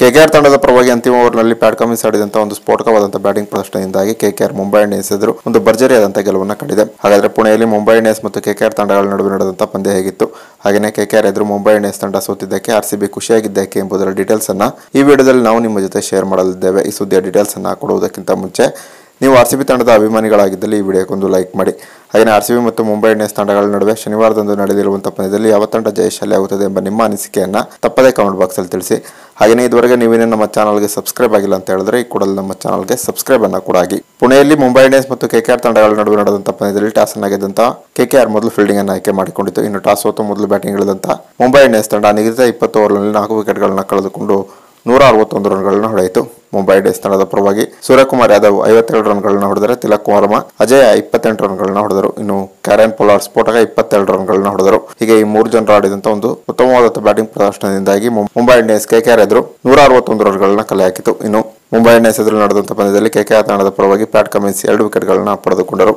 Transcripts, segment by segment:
KKR ತಂಡದ ಪರವಾಗಿ ಅಂತಿಮ ಓವರ್ನಲ್ಲಿ ಪ್ಯಾಟ್ ಕಮಿನ್ಸ್ ಆಡಿದಂತ ಒಂದು ಸ್ಫೋಟಕವಾದಂಥ ಬ್ಯಾಟಿಂಗ್ ಪ್ರದರ್ಶನದಿಂದಾಗಿ ಕೆಕೆಆರ್ ಮುಂಬೈ ಇಂಡಿಯನ್ಸ್ ಎದುರು ಒಂದು ಭರ್ಜರಿಯಾದಂಥ ಗೆಲುವನ್ನು ಕಂಡಿದೆ ಹಾಗಾದ್ರೆ ಪುಣೆಯಲ್ಲಿ ಮುಂಬೈ ಇಂಡಿಯನ್ಸ್ ಮತ್ತು ಕೆಕೆಆರ್ ತಂಡಗಳ ನಡುವೆ ನಡೆದಂಥ ಪಂದ್ಯ ಹೇಗಿತ್ತು ಹಾಗೆಯೇ ಕೆಕೆಆರ್ ಎದುರು ಮುಂಬೈ ಇಂಡಿಯನ್ಸ್ ತಂಡ ಸೋತಿದ್ದಕ್ಕೆ ಆರ್ ಸಿ ಬಿ ಖುಷಿಯಾಗಿದ್ದಕ್ಕೆ ಎಂಬುದರ ಡೀಟೇಲ್ಸ್ ಅನ್ನ ಈ ವಿಡಿಯೋದಲ್ಲಿ ನಾವು ನಿಮ್ಮ ಜೊತೆ ಶೇರ್ ಮಾಡಲಿದ್ದೇವೆ ಈ ಸುದ್ದಿಯ ಡೀಟೇಲ್ಸ್ ಅನ್ನ ಕೊಡುವುದಕ್ಕಿಂತ ಮುಂಚೆ ನೀವು ಆರ್ ಸಿ ಬಿ ತಂಡದ ಅಭಿಮಾನಿಗಳಾಗಿದ್ದಲ್ಲಿ ಈ ವಿಡಿಯೋಕ್ಕೊಂದು ಲೈಕ್ ಮಾಡಿ ಹಾಗೆಯೇ ಆರ್ ಸಿ ಬಿ ಮತ್ತು ಮುಂಬೈ ಇಂಡಿಯನ್ಸ್ ತಂಡಗಳ ನಡುವೆ ಶನಿವಾರದಂದು ನಡೆದಿರುವಂತಹ ಪಂದ್ಯದಲ್ಲಿ ಯಾವ ತಂಡ ಜಯಶಾಲಿ ಆಗುತ್ತದೆ ಎಂಬ ನಿಮ್ಮ ಅನಿಸಿಕೆಯನ್ನು ತಪ್ಪದೇ ಕಾಮೆಂಟ್ ಬಾಕ್ಸಲ್ಲಿ ತಿಳಿಸಿ ಹಾಗೆಯೇ ಇದುವರೆಗೆ ನೀವೇನೇ ನಮ್ಮ ಚಾನಲ್ಗೆ ಸಬ್ಸ್ಕ್ರೈಬ್ ಆಗಿಲ್ಲ ಅಂತ ಹೇಳಿದ್ರೆ ಈ ಕೂಡಲೇ ನಮ್ಮ ಚಾನಲ್ಗೆ ಸಬ್ಸ್ಕ್ರೈಬ್ ಅನ್ನು ಕೂಡ ಆಗಿ ಪುಣೆಯಲ್ಲಿ ಮುಂಬೈ ಇಂಡಿಯನ್ಸ್ ಮತ್ತು ಕೆಕೆಆರ್ ತಂಡಗಳ ನಡುವೆ ನಡೆದಂತಹ ಪಂದ್ಯದಲ್ಲಿ ಟಾಸ್ ಆಗಿದ್ದಂತಹ ಕೆಕೆಆರ್ ಮೊದಲು ಫೀಲ್ಡಿಂಗ್ ಅನ್ನು ಆಯ್ಕೆ ಮಾಡಿಕೊಂಡಿತ್ತು ಇನ್ನು ಟಾಸ್ ಹೊತ್ತು ಮೊದಲು ಬ್ಯಾಟಿಂಗ್ ಇಳಿದಂತಹ ಮುಂಬೈ ಇಂಡಿಯನ್ಸ್ ತಂಡ ನಿಗದಿತ ಇಪ್ಪತ್ತು ಓವರ್ನಲ್ಲಿ ನಾಲ್ಕು ವಿಕೆಟ್ಗಳನ್ನು ಕಳೆದುಕೊಂಡು ನೂರ ಅರವತ್ತೊಂದು ಗಳನ್ನ ಹೊಡೆಯಿತು ಮುಂಬೈ ಡೇಸ್ ತಂಡದ ಪರವಾಗಿ ಸೂರ್ಯಕುಮಾರ್ ಯಾದವ್ ರನ್ ರನ್ಗಳನ್ನು ಹೊಡೆದರೆ ತಿಲಕ್ ವರ್ಮ ಅಜಯ ಇಪ್ಪತ್ತೆಂಟು ರನ್ಗಳನ್ನು ಹೊಡೆದರು ಇನ್ನು ಕ್ಯಾರನ್ ಪೊಲಾರ್ ಸ್ಫೋಟಕ ಇಪ್ಪತ್ತೆರಡು ಗಳನ್ನ ಹೊಡೆದರು ಹೀಗೆ ಈ ಮೂರು ಜನರು ಆಡಿದಂತ ಒಂದು ಉತ್ತಮವಾದ ಬ್ಯಾಟಿಂಗ್ ಪ್ರದರ್ಶನದಿಂದಾಗಿ ಮುಂಬೈ ಇಂಡಿಯನ್ಸ್ ಕೆಕೆಆರ್ ಎದುರು ನೂರ ಅರವತ್ತೊಂದು ಗಳನ್ನ ಕಲೆ ಹಾಕಿತು ಇನ್ನು ಮುಂಬೈ ಇಂಡಿಯನ್ಸ್ ಎದುರು ನಡೆದಂತಹ ಪಂದ್ಯದಲ್ಲಿ ಕೆಕೆಆರ್ ತಂಡದ ಪರವಾಗಿ ಪ್ಯಾಟ್ ಕಮಿನ್ಸ್ ಎರಡು ವಿಕೆಟ್ಗಳನ್ನು ಪಡೆದುಕೊಂಡರು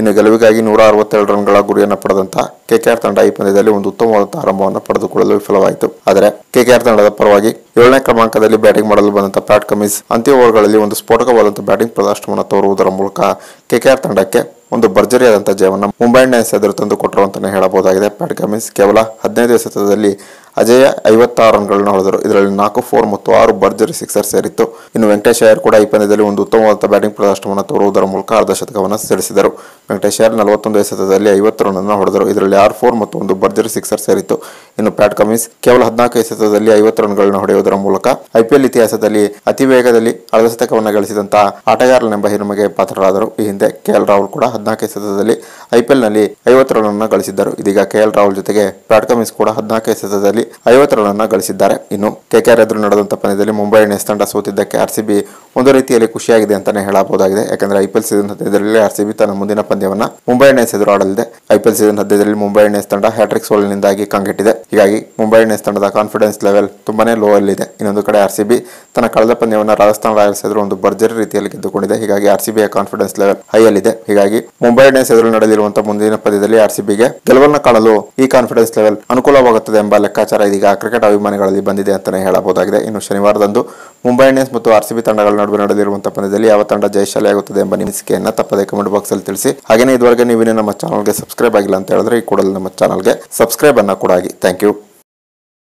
ಇನ್ನು ಗೆಲುವಿಗಾಗಿ ನೂರ ಅರವತ್ತೆರಡು ರನ್ಗಳ ಗುರಿಯನ್ನು ಪಡೆದಂತಹ ಕೆಕೆಆರ್ ತಂಡ ಈ ಪಂದ್ಯದಲ್ಲಿ ಒಂದು ಉತ್ತಮವಾದಂತಹ ಆರಂಭವನ್ನು ಪಡೆದುಕೊಳ್ಳಲು ವಿಫಲವಾಯಿತು ಆದರೆ ಕೆಕೆಆರ್ ತಂಡದ ಪರವಾಗಿ ಏಳನೇ ಕ್ರಮಾಂಕದಲ್ಲಿ ಬ್ಯಾಟಿಂಗ್ ಮಾಡಲು ಬಂದಂತಹ ಪ್ಯಾಟ್ ಕಮಿನ್ಸ್ ಅಂತ್ಯ ಓವರ್ಗಳಲ್ಲಿ ಒಂದು ಸ್ಫೋಟಕವಾದಂತಹ ಬ್ಯಾಟಿಂಗ್ ಪ್ರದರ್ಶನವನ್ನು ತೋರುವುದರ ಮೂಲಕ ಕೆಕೆಆರ್ ತಂಡಕ್ಕೆ ಒಂದು ಭರ್ಜರಿಯಾದಂತಹ ಜಯವನ್ನು ಮುಂಬೈ ಇಂಡಿಯನ್ಸ್ ಎದುರು ತಂದು ಕೊಟ್ಟರು ಅಂತಲೇ ಹೇಳಬಹುದಾಗಿದೆ ಪ್ಯಾಟ್ ಕಮಿನ್ಸ್ ಕೇವಲ ಹದಿನೈದು ಎಸೆತದಲ್ಲಿ ಅಜಯ ಐವತ್ತಾರು ರನ್ಗಳನ್ನು ಹೊಡೆದರು ಇದರಲ್ಲಿ ನಾಲ್ಕು ಫೋರ್ ಮತ್ತು ಆರು ಭರ್ಜರಿ ಸಿಕ್ಸರ್ ಸೇರಿತ್ತು ಇನ್ನು ವೆಂಕಟೇಶ್ ಅಯ್ಯರ್ ಕೂಡ ಈ ಪಂದ್ಯದಲ್ಲಿ ಒಂದು ಉತ್ತಮವಾದ ಬ್ಯಾಟಿಂಗ್ ಪ್ರದರ್ಶನವನ್ನು ತೋರುವುದರ ಮೂಲಕ ಅರ್ಧ ಶತಕವನ್ನು ಸೇರಿಸಿದರು ವೆಂಕಟೇಶ್ ಅಯ್ಯರ್ ನಲವತ್ತೊಂದು ಎಸೆತದಲ್ಲಿ ಐವತ್ತು ರನ್ ಅನ್ನು ಹೊಡೆದರು ಇದರಲ್ಲಿ ಆರು ಫೋರ್ ಮತ್ತು ಒಂದು ಭರ್ಜರಿ ಸಿಕ್ಸರ್ ಸೇರಿತ್ತು ಇನ್ನು ಪ್ಯಾಟ್ ಕಮಿನ್ಸ್ ಕೇವಲ ಹದಿನಾಲ್ಕು ಎಸೆತದಲ್ಲಿ ಐವತ್ತು ರನ್ಗಳನ್ನು ಹೊಡೆಯುವುದರ ಮೂಲಕ ಐಪಿಎಲ್ ಇತಿಹಾಸದಲ್ಲಿ ಅತಿ ವೇಗದಲ್ಲಿ ಅರ್ಧ ಶತಕವನ್ನು ಗಳಿಸಿದಂತಹ ಆಟಗಾರನೆಂಬ ಹಿರಿಮೆಗೆ ಪಾತ್ರರಾದರು ಈ ಹಿಂದೆ ಕೆಎಲ್ ರಾಹುಲ್ ಕೂಡ ಹದಿನಾಲ್ಕು ಎಸೆತದಲ್ಲಿ ಐಪಿಎಲ್ನಲ್ಲಿ ಐವತ್ತು ರನ್ ಗಳಿಸಿದ್ದರು ಇದೀಗ ಕೆಎಲ್ ರಾಹುಲ್ ಜೊತೆಗೆ ಪ್ಯಾಟ್ ಕಮಿನ್ಸ್ ಕೂಡ ಹದಿನಾಲ್ಕು ಎಸೆತದಲ್ಲಿ ಐವತ್ತು ರನ್ ಗಳಿಸಿದ್ದಾರೆ ಇನ್ನು ಕೆಕೆಆರ್ ಎದುರು ನಡೆದಂತ ಪಂದ್ಯದಲ್ಲಿ ಮುಂಬೈ ಇಂಡಿಯನ್ಸ್ ತಂಡ ಸೋತಿದ್ದಕ್ಕೆ ಆರ್ ಸಿ ಬಿ ಒಂದು ರೀತಿಯಲ್ಲಿ ಖುಷಿಯಾಗಿದೆ ಅಂತಾನೆ ಹೇಳಬಹುದಾಗಿದೆ ಯಾಕಂದ್ರೆ ಐಪಿಎಲ್ ಸೀಸನ್ ಹದ್ದಿನಲ್ಲಿ ಆರ್ ಸಿ ತನ್ನ ಮುಂದಿನ ಪಂದ್ಯವನ್ನು ಮುಂಬೈ ಇಂಡಿಯನ್ಸ್ ಎದುರು ಆಡಲಿದೆ ಐಪಿಎಲ್ ಸೀಸನ್ ಹದ್ದಿನಲ್ಲಿ ಮುಂಬೈ ಇಂಡಿಯನ್ಸ್ ತಂಡ ಹ್ಯಾಟ್ರಿಕ್ ಸೋಲಿನಿಂದಾಗಿ ಕಂಗೆಟ್ಟಿದೆ ಹೀಗಾಗಿ ಮುಂಬೈ ಇಂಡಿಯನ್ಸ್ ತಂಡದ ಕಾನ್ಫಿಡೆನ್ಸ್ ಲೆವೆಲ್ ತುಂಬಾನೇ ಲೋ ಅಲ್ಲಿದೆ ಇನ್ನೊಂದು ಕಡೆ ಆರ್ ಸಿ ಬಿ ತನ್ನ ಕಳೆದ ಪಂದ್ಯವನ್ನು ರಾಜಸ್ಥಾನ್ ರಾಯಲ್ಸ್ ಎದುರು ಒಂದು ಭರ್ಜರಿ ರೀತಿಯಲ್ಲಿ ಗೆದ್ದುಕೊಂಡಿದೆ ಹೀಗಾಗಿ R CB confidence level high ಅಲ್ಲಿದೆ ಹೀಗಾಗಿ ಮುಂಬೈ ಇಂಡಿಯನ್ಸ್ ಎದುರು ನಡೆದಿರುವಂತಹ ಮುಂದಿನ ಪಂದ್ಯದಲ್ಲಿ ಆರ್ ಸಿ ಗೆಲುವನ್ನ ಗೆಲುವನ್ನು ಕಾಣಲು ಈ ಕಾನ್ಫಿಡೆನ್ಸ್ ಲೆವೆಲ್ ಅನುಕೂಲವಾಗುತ್ತದೆ ಎಂಬ ಲೆಕ್ಕಾಚಾರ ಸಮಾಚಾರ ಇದೀಗ ಕ್ರಿಕೆಟ್ ಅಭಿಮಾನಿಗಳಲ್ಲಿ ಬಂದಿದೆ ಅಂತಲೇ ಹೇಳಬಹುದಾಗಿದೆ ಇನ್ನು ಶನಿವಾರದಂದು ಮುಂಬೈ ಇಂಡಿಯನ್ಸ್ ಮತ್ತು ಆರ್ ಸಿಬಿ ತಂಡಗಳ ನಡುವೆ ನಡೆದಿರುವಂತಹ ಪಂದ್ಯದಲ್ಲಿ ಯಾವ ತಂಡ ಆಗುತ್ತದೆ ಎಂಬ ನಿಮಿಸಿಕೆಯನ್ನು ತಪ್ಪದೆ ಕಮೆಂಟ್ ಬಾಕ್ಸ್ ಅಲ್ಲಿ ತಿಳಿಸಿ ಹಾಗೆಯೇ ಇದುವರೆಗೆ ನೀವೇನೇ ನಮ್ಮ ಚಾನಲ್ಗೆ ಸಬ್ಸ್ಕ್ರೈಬ್ ಆಗಿಲ್ಲ ಅಂತ ಹೇಳಿದ್ರೆ ಈ ಕೂಡಲೇ ನಮ್ಮ ಚಾನಲ್ಗೆ ಸಬ್ಸ್ಕ್ರೈಬ್ ಅನ್ನ ಕೂಡ ಆಗಿ ಥ್ಯಾಂಕ್ ಯು